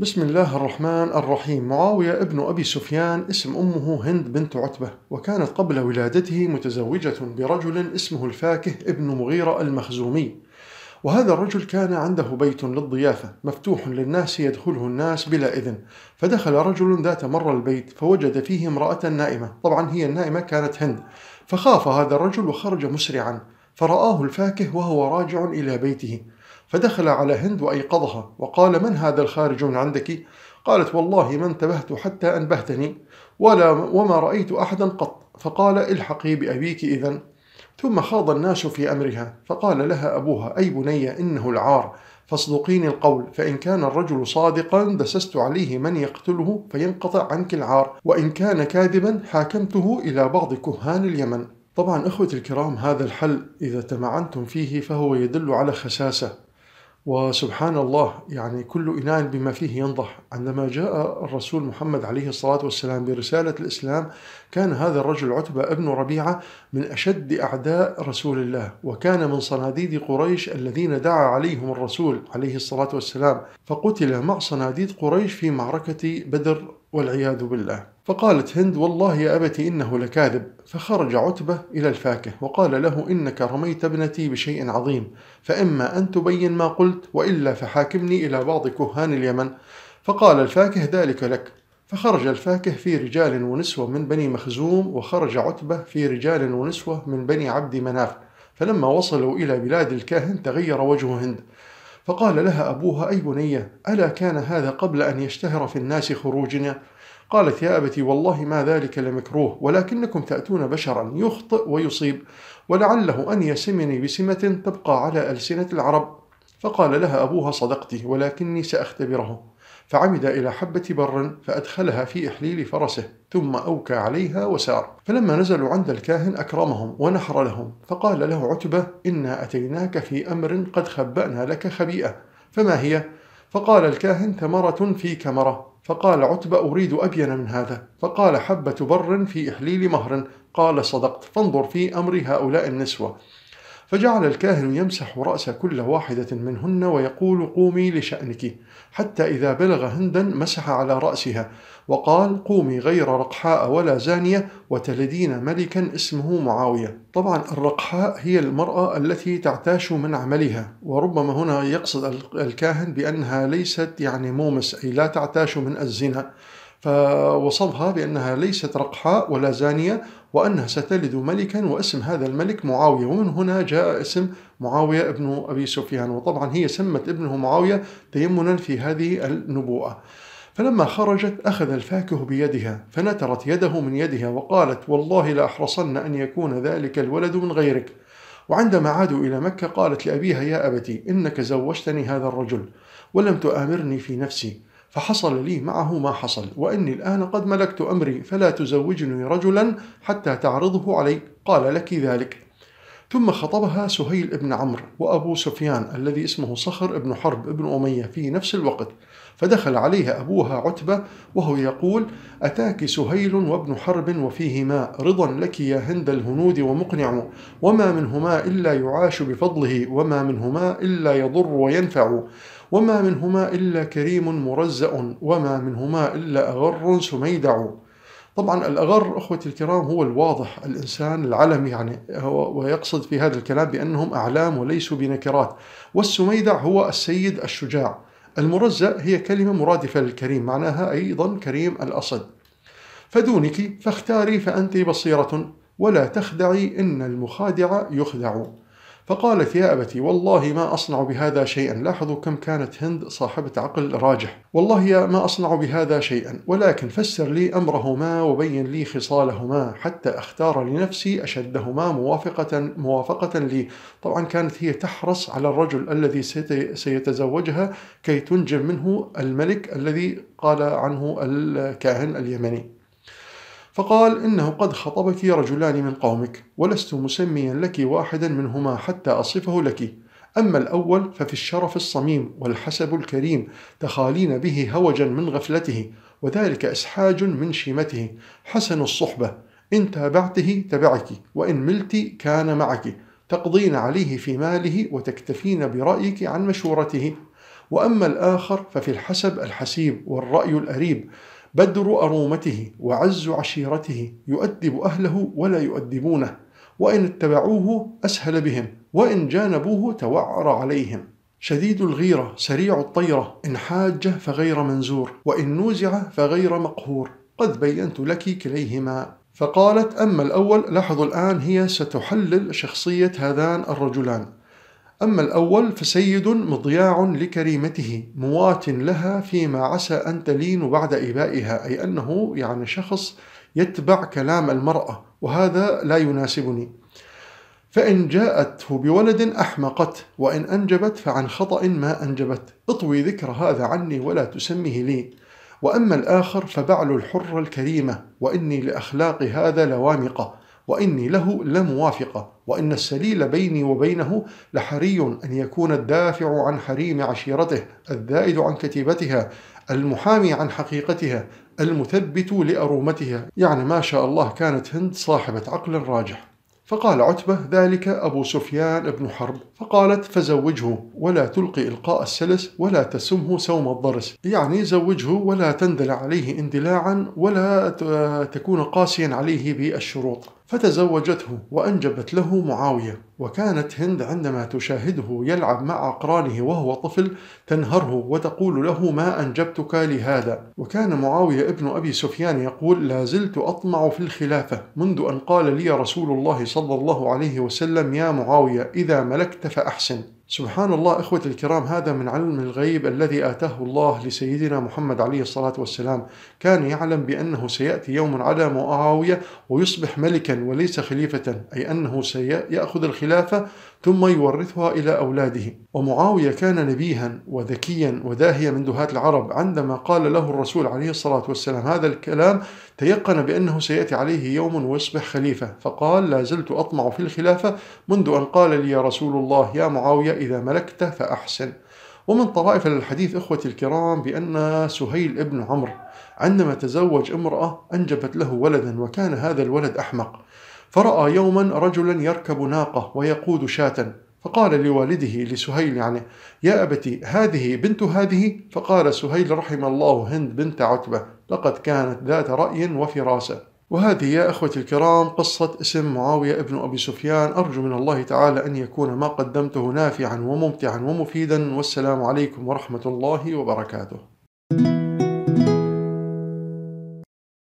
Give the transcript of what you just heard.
بسم الله الرحمن الرحيم معاوية ابن أبي سفيان اسم أمه هند بنت عتبة وكانت قبل ولادته متزوجة برجل اسمه الفاكه ابن مغيرة المخزومي وهذا الرجل كان عنده بيت للضيافة مفتوح للناس يدخله الناس بلا إذن فدخل رجل ذات مرة البيت فوجد فيه امرأة نائمة طبعا هي النائمة كانت هند فخاف هذا الرجل وخرج مسرعا فرآه الفاكه وهو راجع إلى بيته فدخل على هند وأيقظها وقال من هذا الخارج من عندك؟ قالت والله ما انتبهت حتى أنبهتني ولا وما رأيت أحدا قط فقال الحقي بأبيك إذا ثم خاض الناس في أمرها فقال لها أبوها أي بني إنه العار فاصدقيني القول فإن كان الرجل صادقا دسست عليه من يقتله فينقطع عنك العار وإن كان كاذبا حاكمته إلى بعض كهان اليمن طبعا إخوة الكرام هذا الحل إذا تمعنتم فيه فهو يدل على خساسة وسبحان الله يعني كل إناء بما فيه ينضح عندما جاء الرسول محمد عليه الصلاة والسلام برسالة الإسلام كان هذا الرجل عتبة ابن ربيعة من أشد أعداء رسول الله وكان من صناديد قريش الذين دعا عليهم الرسول عليه الصلاة والسلام فقتل مع صناديد قريش في معركة بدر والعياذ بالله فقالت هند والله يا أبت إنه لكاذب فخرج عتبة إلى الفاكه وقال له إنك رميت ابنتي بشيء عظيم فإما أن تبين ما قلت وإلا فحاكمني إلى بعض كهان اليمن فقال الفاكه ذلك لك فخرج الفاكه في رجال ونسوة من بني مخزوم وخرج عتبة في رجال ونسوة من بني عبد مناف فلما وصلوا إلى بلاد الكاهن تغير وجه هند فقال لها أبوها أي بنية ألا كان هذا قبل أن يشتهر في الناس خروجنا قالت يا أبتي والله ما ذلك لمكروه ولكنكم تأتون بشرا يخطئ ويصيب ولعله أن يسمني بسمة تبقى على ألسنة العرب فقال لها أبوها صدقتي ولكني سأختبره فعمد إلى حبة بر فأدخلها في إحليل فرسه ثم أوكى عليها وسار فلما نزلوا عند الكاهن أكرمهم ونحر لهم فقال له عتبة إنا أتيناك في أمر قد خبأنا لك خبيئة فما هي؟ فقال الكاهن ثمرة في كمرة فقال عتبة أريد أبين من هذا فقال حبة بر في إحليل مهر قال صدقت فانظر في أمر هؤلاء النسوة فجعل الكاهن يمسح رأس كل واحدة منهن ويقول قومي لشأنك حتى إذا بلغ هندا مسح على رأسها وقال قومي غير رقحاء ولا زانية وتلدين ملكا اسمه معاوية طبعا الرقحاء هي المرأة التي تعتاش من عملها وربما هنا يقصد الكاهن بأنها ليست يعني مومس أي لا تعتاش من الزنا فوصفها بأنها ليست رقحاء ولا زانية وأنها ستلد ملكا واسم هذا الملك معاوية ومن هنا جاء اسم معاوية ابن أبي سفيان وطبعا هي سمت ابنه معاوية تيمنا في هذه النبوءة فلما خرجت أخذ الفاكه بيدها فنترت يده من يدها وقالت والله لأحرصن أن يكون ذلك الولد من غيرك وعندما عادوا إلى مكة قالت لأبيها يا أبتي إنك زوجتني هذا الرجل ولم تؤامرني في نفسي فحصل لي معه ما حصل وإني الآن قد ملكت أمري فلا تزوجني رجلا حتى تعرضه علي قال لك ذلك ثم خطبها سهيل بن عمرو وأبو سفيان الذي اسمه صخر بن حرب بن أمية في نفس الوقت فدخل عليها أبوها عتبة وهو يقول أتاك سهيل وابن حرب وفيهما رضا لك يا هند الهنود ومقنع وما منهما إلا يعاش بفضله وما منهما إلا يضر وينفع وما منهما إلا كريم مرزأ وما منهما إلا أغر سميدع طبعا الأغر أخوتي الكرام هو الواضح الإنسان العلم يعني ويقصد في هذا الكلام بأنهم أعلام وليسوا بنكرات والسميدع هو السيد الشجاع المرزأ هي كلمة مرادفة للكريم معناها أيضا كريم الأصل فدونك فاختاري فأنت بصيرة ولا تخدعي إن المخادع يخدع فقالت يا أبتي والله ما أصنع بهذا شيئا لاحظوا كم كانت هند صاحبة عقل راجح والله ما أصنع بهذا شيئا ولكن فسر لي أمرهما وبين لي خصالهما حتى أختار لنفسي أشدهما موافقة, موافقة لي طبعا كانت هي تحرص على الرجل الذي سيتزوجها كي تنجب منه الملك الذي قال عنه الكاهن اليمني فقال إنه قد خطبك رجلان من قومك ولست مسميا لك واحدا منهما حتى أصفه لك أما الأول ففي الشرف الصميم والحسب الكريم تخالين به هوجا من غفلته وذلك إسحاج من شيمته حسن الصحبة إن تابعته تبعك وإن ملت كان معك تقضين عليه في ماله وتكتفين برأيك عن مشورته وأما الآخر ففي الحسب الحسيب والرأي الأريب بدر أرومته وعز عشيرته يؤدب أهله ولا يؤدبونه وإن اتبعوه أسهل بهم وإن جانبوه توعر عليهم شديد الغيرة سريع الطيرة إن حاج فغير منزور وإن نوزع فغير مقهور قد بينت لك كليهما فقالت أما الأول لاحظوا الآن هي ستحلل شخصية هذان الرجلان أما الأول فسيد مضياع لكريمته موات لها فيما عسى أن تلين بعد إبائها أي أنه يعني شخص يتبع كلام المرأة وهذا لا يناسبني فإن جاءته بولد أحمقت وإن أنجبت فعن خطأ ما أنجبت اطوي ذكر هذا عني ولا تسمه لي وأما الآخر فبعل الحر الكريمة وإني لأخلاق هذا لوامقة وإني له لموافقة وإن السليل بيني وبينه لحري أن يكون الدافع عن حريم عشيرته الذائد عن كتيبتها المحامي عن حقيقتها المثبت لأرومتها يعني ما شاء الله كانت هند صاحبة عقل راجح فقال عتبة ذلك أبو سفيان بن حرب فقالت فزوجه ولا تلقي إلقاء السلس ولا تسمه سوم الضرس يعني زوجه ولا تندل عليه اندلاعا ولا تكون قاسيا عليه بالشروط فتزوجته وأنجبت له معاوية وكانت هند عندما تشاهده يلعب مع أقرانه وهو طفل تنهره وتقول له ما أنجبتك لهذا وكان معاوية ابن أبي سفيان يقول لا زلت أطمع في الخلافة منذ أن قال لي رسول الله صلى الله عليه وسلم يا معاوية إذا ملكت فأحسن سبحان الله إخوتي الكرام هذا من علم الغيب الذي آتاه الله لسيدنا محمد عليه الصلاة والسلام كان يعلم بأنه سيأتي يوم على معاوية ويصبح ملكا وليس خليفة أي أنه سيأخذ الخلافة ثم يورثها إلى أولاده ومعاوية كان نبيها وذكيا وداهيا من دهاة العرب عندما قال له الرسول عليه الصلاة والسلام هذا الكلام تيقن بأنه سيأتي عليه يوم ويصبح خليفة فقال لا زلت أطمع في الخلافة منذ أن قال لي رسول الله يا معاوية إذا ملكت فأحسن ومن طرائف الحديث إخوتي الكرام بأن سهيل ابن عمرو عندما تزوج امرأة أنجبت له ولدا وكان هذا الولد أحمق فرأى يوما رجلا يركب ناقة ويقود شاة فقال لوالده لسهيل يعني يا أبتي هذه بنت هذه فقال سهيل رحم الله هند بنت عتبة لقد كانت ذات رأي وفراسة وهذه يا أخوتي الكرام قصة اسم معاوية ابن أبي سفيان أرجو من الله تعالى أن يكون ما قدمته نافعا وممتعا ومفيدا والسلام عليكم ورحمة الله وبركاته